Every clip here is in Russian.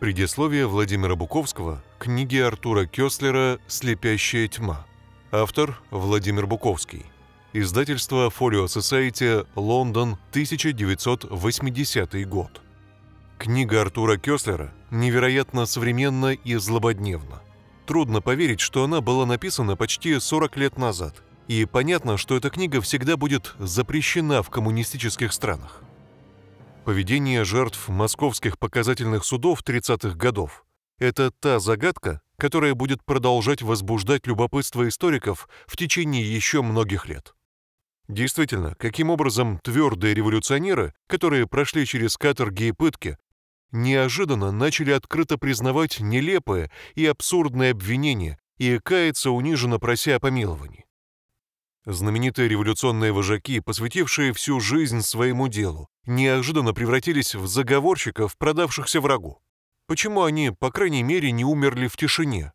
Предисловие Владимира Буковского книги Артура Кёслера «Слепящая тьма». Автор Владимир Буковский. Издательство Folio Society, Лондон, 1980 год. Книга Артура Кёслера невероятно современна и злободневна. Трудно поверить, что она была написана почти 40 лет назад, и понятно, что эта книга всегда будет запрещена в коммунистических странах. Поведение жертв московских показательных судов 30-х годов – это та загадка, которая будет продолжать возбуждать любопытство историков в течение еще многих лет. Действительно, каким образом твердые революционеры, которые прошли через каторги и пытки, неожиданно начали открыто признавать нелепые и абсурдные обвинения и каяться униженно прося о помиловании. Знаменитые революционные вожаки, посвятившие всю жизнь своему делу, неожиданно превратились в заговорщиков, продавшихся врагу. Почему они, по крайней мере, не умерли в тишине?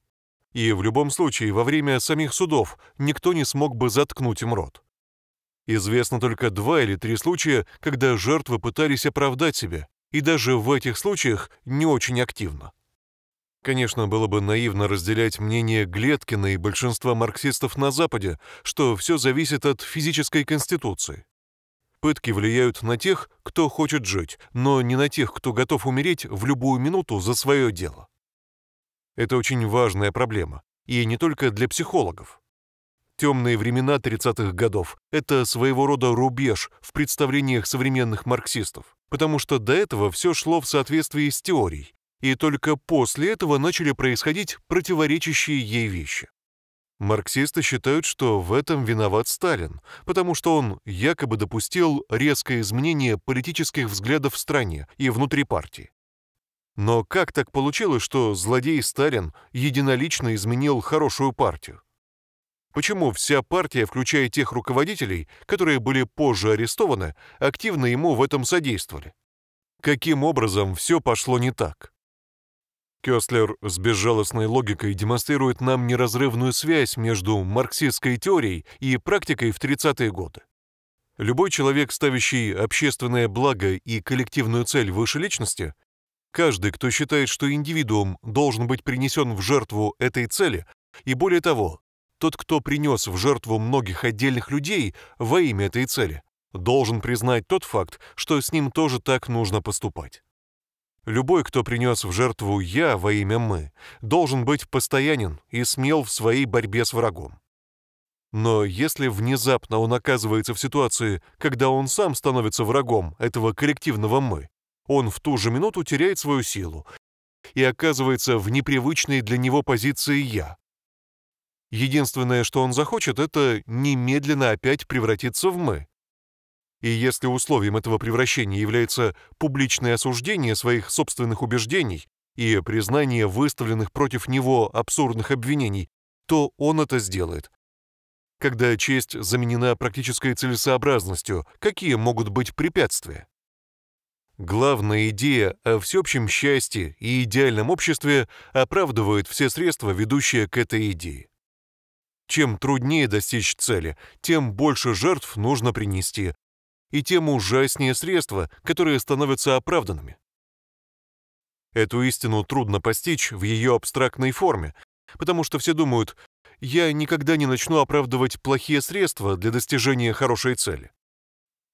И в любом случае, во время самих судов никто не смог бы заткнуть им рот. Известно только два или три случая, когда жертвы пытались оправдать себя, и даже в этих случаях не очень активно. Конечно, было бы наивно разделять мнение Глеткина и большинства марксистов на Западе, что все зависит от физической конституции. Пытки влияют на тех, кто хочет жить, но не на тех, кто готов умереть в любую минуту за свое дело. Это очень важная проблема, и не только для психологов. Темные времена 30-х годов – это своего рода рубеж в представлениях современных марксистов, потому что до этого все шло в соответствии с теорией, и только после этого начали происходить противоречащие ей вещи. Марксисты считают, что в этом виноват Сталин, потому что он якобы допустил резкое изменение политических взглядов в стране и внутри партии. Но как так получилось, что злодей Сталин единолично изменил хорошую партию? Почему вся партия, включая тех руководителей, которые были позже арестованы, активно ему в этом содействовали? Каким образом все пошло не так? Кёслер с безжалостной логикой демонстрирует нам неразрывную связь между марксистской теорией и практикой в 30-е годы. Любой человек, ставящий общественное благо и коллективную цель выше личности, каждый, кто считает, что индивидуум должен быть принесен в жертву этой цели, и более того, тот, кто принес в жертву многих отдельных людей во имя этой цели, должен признать тот факт, что с ним тоже так нужно поступать. Любой, кто принес в жертву «я» во имя «мы», должен быть постоянен и смел в своей борьбе с врагом. Но если внезапно он оказывается в ситуации, когда он сам становится врагом этого коллективного «мы», он в ту же минуту теряет свою силу и оказывается в непривычной для него позиции «я». Единственное, что он захочет, это немедленно опять превратиться в «мы», и если условием этого превращения является публичное осуждение своих собственных убеждений и признание выставленных против него абсурдных обвинений, то он это сделает. Когда честь заменена практической целесообразностью, какие могут быть препятствия? Главная идея о всеобщем счастье и идеальном обществе оправдывает все средства, ведущие к этой идее. Чем труднее достичь цели, тем больше жертв нужно принести, и тем ужаснее средства, которые становятся оправданными. Эту истину трудно постичь в ее абстрактной форме, потому что все думают, я никогда не начну оправдывать плохие средства для достижения хорошей цели.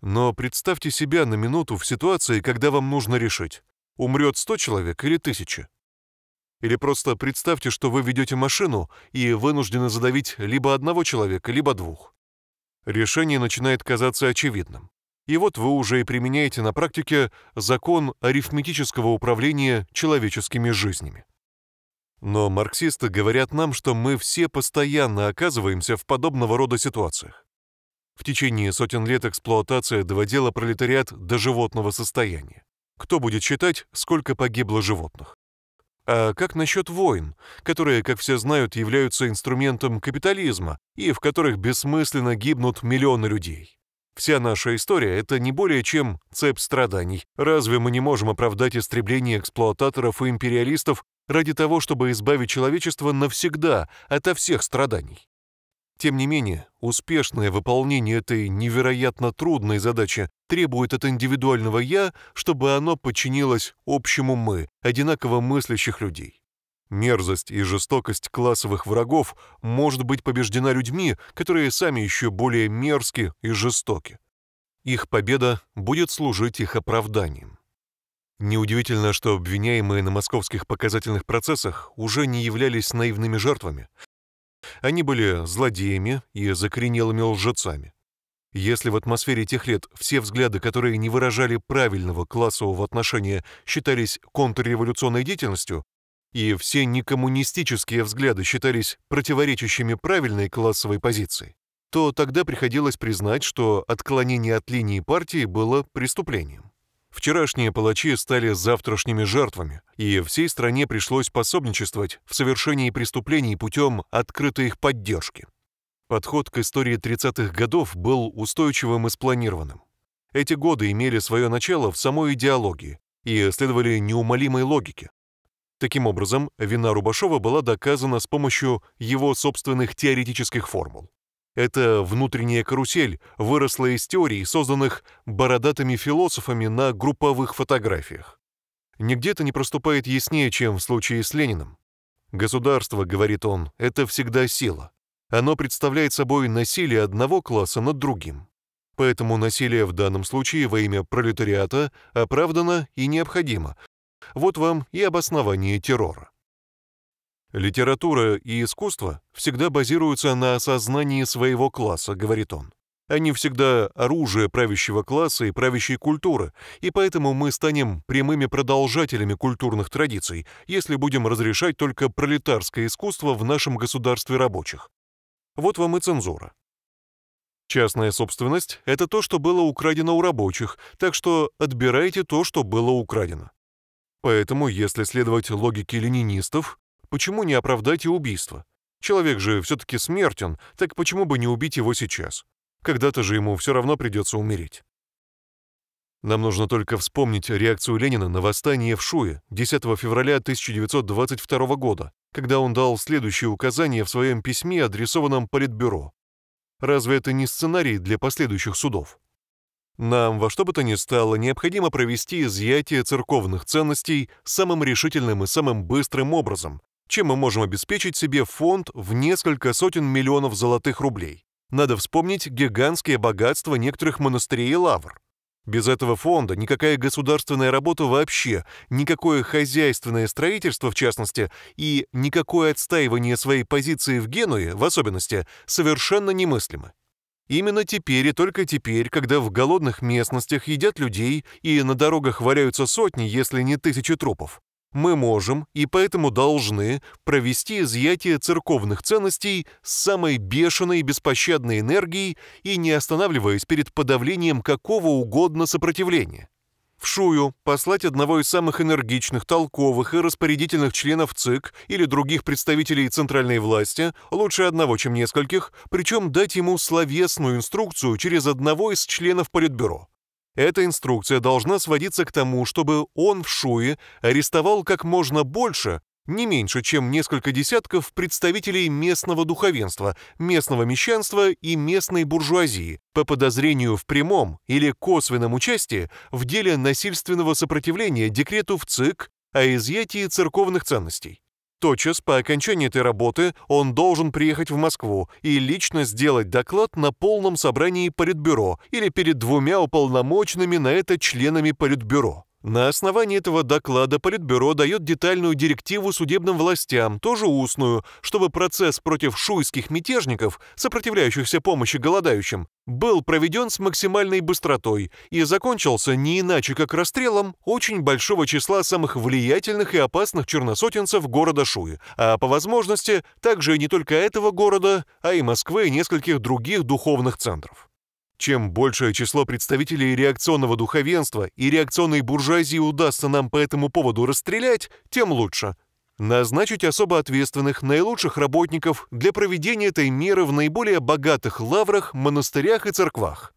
Но представьте себя на минуту в ситуации, когда вам нужно решить, умрет 100 человек или 1000. Или просто представьте, что вы ведете машину и вынуждены задавить либо одного человека, либо двух. Решение начинает казаться очевидным. И вот вы уже и применяете на практике закон арифметического управления человеческими жизнями. Но марксисты говорят нам, что мы все постоянно оказываемся в подобного рода ситуациях. В течение сотен лет эксплуатация доводила пролетариат до животного состояния. Кто будет считать, сколько погибло животных? А как насчет войн, которые, как все знают, являются инструментом капитализма и в которых бессмысленно гибнут миллионы людей? Вся наша история — это не более чем цепь страданий. Разве мы не можем оправдать истребление эксплуататоров и империалистов ради того, чтобы избавить человечество навсегда ото всех страданий? Тем не менее, успешное выполнение этой невероятно трудной задачи требует от индивидуального «я», чтобы оно подчинилось общему «мы», одинаково мыслящих людей. Мерзость и жестокость классовых врагов может быть побеждена людьми, которые сами еще более мерзки и жестоки. Их победа будет служить их оправданием. Неудивительно, что обвиняемые на московских показательных процессах уже не являлись наивными жертвами. Они были злодеями и закоренелыми лжецами. Если в атмосфере тех лет все взгляды, которые не выражали правильного классового отношения, считались контрреволюционной деятельностью, и все некоммунистические взгляды считались противоречащими правильной классовой позиции, то тогда приходилось признать, что отклонение от линии партии было преступлением. Вчерашние палачи стали завтрашними жертвами, и всей стране пришлось пособничествовать в совершении преступлений путем открытой их поддержки. Подход к истории 30-х годов был устойчивым и спланированным. Эти годы имели свое начало в самой идеологии и следовали неумолимой логике, Таким образом, вина Рубашова была доказана с помощью его собственных теоретических формул. Эта внутренняя карусель выросла из теорий, созданных бородатыми философами на групповых фотографиях. Нигде это не проступает яснее, чем в случае с Лениным. Государство, говорит он, это всегда сила. Оно представляет собой насилие одного класса над другим. Поэтому насилие в данном случае во имя пролетариата оправдано и необходимо, вот вам и обоснование террора. «Литература и искусство всегда базируются на осознании своего класса», — говорит он. «Они всегда оружие правящего класса и правящей культуры, и поэтому мы станем прямыми продолжателями культурных традиций, если будем разрешать только пролетарское искусство в нашем государстве рабочих. Вот вам и цензура». Частная собственность — это то, что было украдено у рабочих, так что отбирайте то, что было украдено. Поэтому, если следовать логике ленинистов, почему не оправдать и убийство? Человек же все-таки смертен, так почему бы не убить его сейчас? Когда-то же ему все равно придется умереть. Нам нужно только вспомнить реакцию Ленина на восстание в Шуе 10 февраля 1922 года, когда он дал следующее указание в своем письме, адресованном Политбюро. Разве это не сценарий для последующих судов? Нам во что бы то ни стало необходимо провести изъятие церковных ценностей самым решительным и самым быстрым образом, чем мы можем обеспечить себе фонд в несколько сотен миллионов золотых рублей. Надо вспомнить гигантские богатства некоторых монастырей и лавр. Без этого фонда никакая государственная работа вообще, никакое хозяйственное строительство в частности и никакое отстаивание своей позиции в Генуе, в особенности, совершенно немыслимо. Именно теперь и только теперь, когда в голодных местностях едят людей и на дорогах валяются сотни, если не тысячи трупов, мы можем и поэтому должны провести изъятие церковных ценностей с самой бешеной и беспощадной энергией и не останавливаясь перед подавлением какого угодно сопротивления в Шую послать одного из самых энергичных, толковых и распорядительных членов ЦИК или других представителей центральной власти, лучше одного, чем нескольких, причем дать ему словесную инструкцию через одного из членов Политбюро. Эта инструкция должна сводиться к тому, чтобы он в Шуе арестовал как можно больше не меньше, чем несколько десятков представителей местного духовенства, местного мещанства и местной буржуазии по подозрению в прямом или косвенном участии в деле насильственного сопротивления декрету в ЦИК о изъятии церковных ценностей. Тотчас по окончании этой работы он должен приехать в Москву и лично сделать доклад на полном собрании Политбюро или перед двумя уполномоченными на это членами Политбюро. На основании этого доклада Политбюро дает детальную директиву судебным властям, тоже устную, чтобы процесс против шуйских мятежников, сопротивляющихся помощи голодающим, был проведен с максимальной быстротой и закончился не иначе, как расстрелом очень большого числа самых влиятельных и опасных черносотенцев города Шуи, а по возможности также и не только этого города, а и Москвы и нескольких других духовных центров. Чем большее число представителей реакционного духовенства и реакционной буржуазии удастся нам по этому поводу расстрелять, тем лучше. Назначить особо ответственных, наилучших работников для проведения этой меры в наиболее богатых лаврах, монастырях и церквах.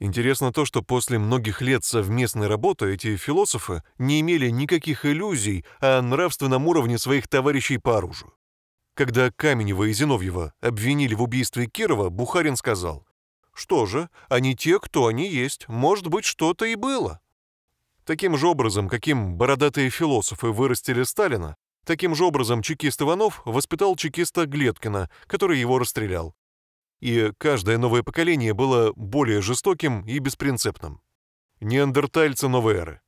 Интересно то, что после многих лет совместной работы эти философы не имели никаких иллюзий о нравственном уровне своих товарищей по оружию. Когда Каменева и Зиновьева обвинили в убийстве Кирова, Бухарин сказал, что же, они те, кто они есть, может быть, что-то и было. Таким же образом, каким бородатые философы вырастили Сталина, таким же образом чекист Иванов воспитал чекиста Глеткина, который его расстрелял. И каждое новое поколение было более жестоким и беспринципным. Неандертальцы новой эры.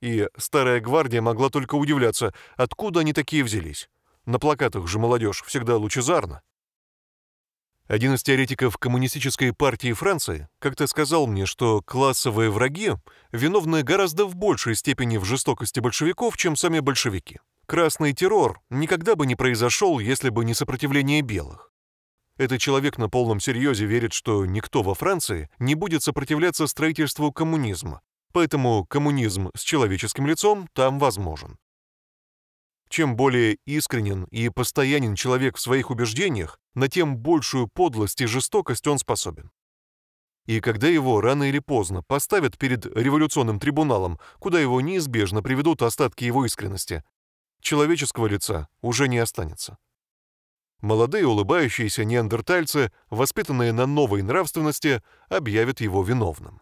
И старая гвардия могла только удивляться, откуда они такие взялись. На плакатах же молодежь всегда лучезарна. Один из теоретиков Коммунистической партии Франции как-то сказал мне, что классовые враги виновны гораздо в большей степени в жестокости большевиков, чем сами большевики. Красный террор никогда бы не произошел, если бы не сопротивление белых. Этот человек на полном серьезе верит, что никто во Франции не будет сопротивляться строительству коммунизма, поэтому коммунизм с человеческим лицом там возможен. Чем более искренен и постоянен человек в своих убеждениях, на тем большую подлость и жестокость он способен. И когда его рано или поздно поставят перед революционным трибуналом, куда его неизбежно приведут остатки его искренности, человеческого лица уже не останется. Молодые улыбающиеся неандертальцы, воспитанные на новой нравственности, объявят его виновным.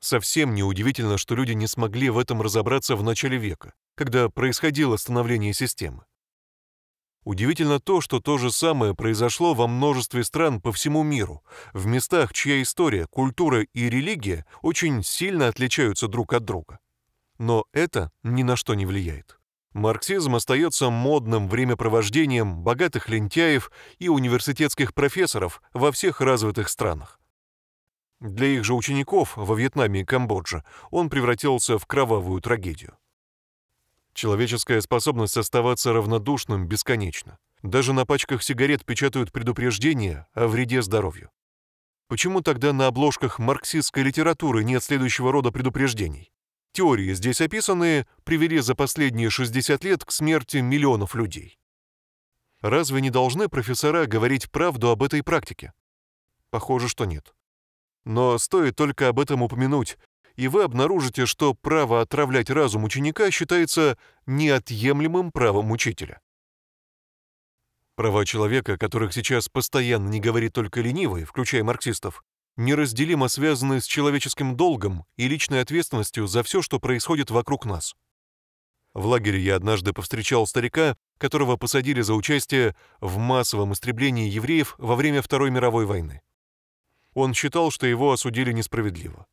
Совсем неудивительно, что люди не смогли в этом разобраться в начале века, когда происходило становление системы. Удивительно то, что то же самое произошло во множестве стран по всему миру, в местах, чья история, культура и религия очень сильно отличаются друг от друга. Но это ни на что не влияет. Марксизм остается модным времяпровождением богатых лентяев и университетских профессоров во всех развитых странах. Для их же учеников во Вьетнаме и Камбодже он превратился в кровавую трагедию. Человеческая способность оставаться равнодушным бесконечна. Даже на пачках сигарет печатают предупреждения о вреде здоровью. Почему тогда на обложках марксистской литературы нет следующего рода предупреждений? Теории, здесь описанные, привели за последние 60 лет к смерти миллионов людей. Разве не должны профессора говорить правду об этой практике? Похоже, что нет. Но стоит только об этом упомянуть, и вы обнаружите, что право отравлять разум ученика считается неотъемлемым правом учителя. Права человека, которых сейчас постоянно не говорит только ленивый, включая марксистов, неразделимо связаны с человеческим долгом и личной ответственностью за все, что происходит вокруг нас. В лагере я однажды повстречал старика, которого посадили за участие в массовом истреблении евреев во время Второй мировой войны. Он считал, что его осудили несправедливо.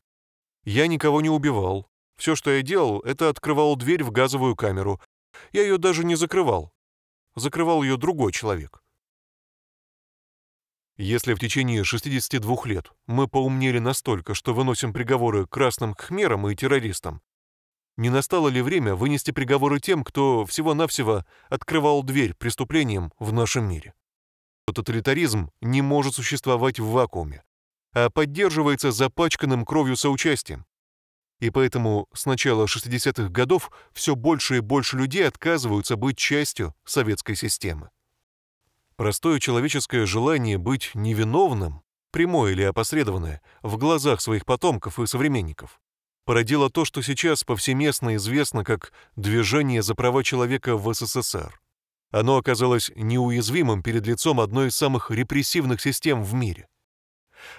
Я никого не убивал. Все, что я делал, это открывал дверь в газовую камеру. Я ее даже не закрывал. Закрывал ее другой человек. Если в течение 62 лет мы поумнели настолько, что выносим приговоры красным хмерам и террористам, не настало ли время вынести приговоры тем, кто всего-навсего открывал дверь преступлениям в нашем мире? Тоталитаризм не может существовать в вакууме а поддерживается запачканным кровью соучастием. И поэтому с начала 60-х годов все больше и больше людей отказываются быть частью советской системы. Простое человеческое желание быть невиновным, прямое или опосредованное, в глазах своих потомков и современников, породило то, что сейчас повсеместно известно как «движение за права человека в СССР». Оно оказалось неуязвимым перед лицом одной из самых репрессивных систем в мире.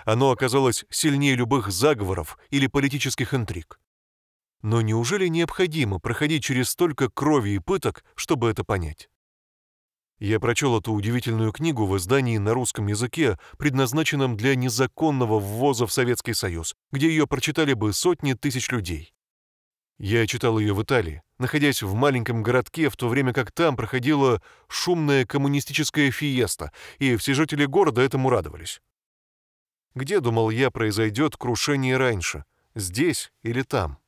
Оно оказалось сильнее любых заговоров или политических интриг. Но неужели необходимо проходить через столько крови и пыток, чтобы это понять? Я прочел эту удивительную книгу в издании на русском языке, предназначенном для незаконного ввоза в Советский Союз, где ее прочитали бы сотни тысяч людей. Я читал ее в Италии, находясь в маленьком городке, в то время как там проходила шумная коммунистическая фиеста, и все жители города этому радовались. Где, думал я, произойдет крушение раньше, здесь или там?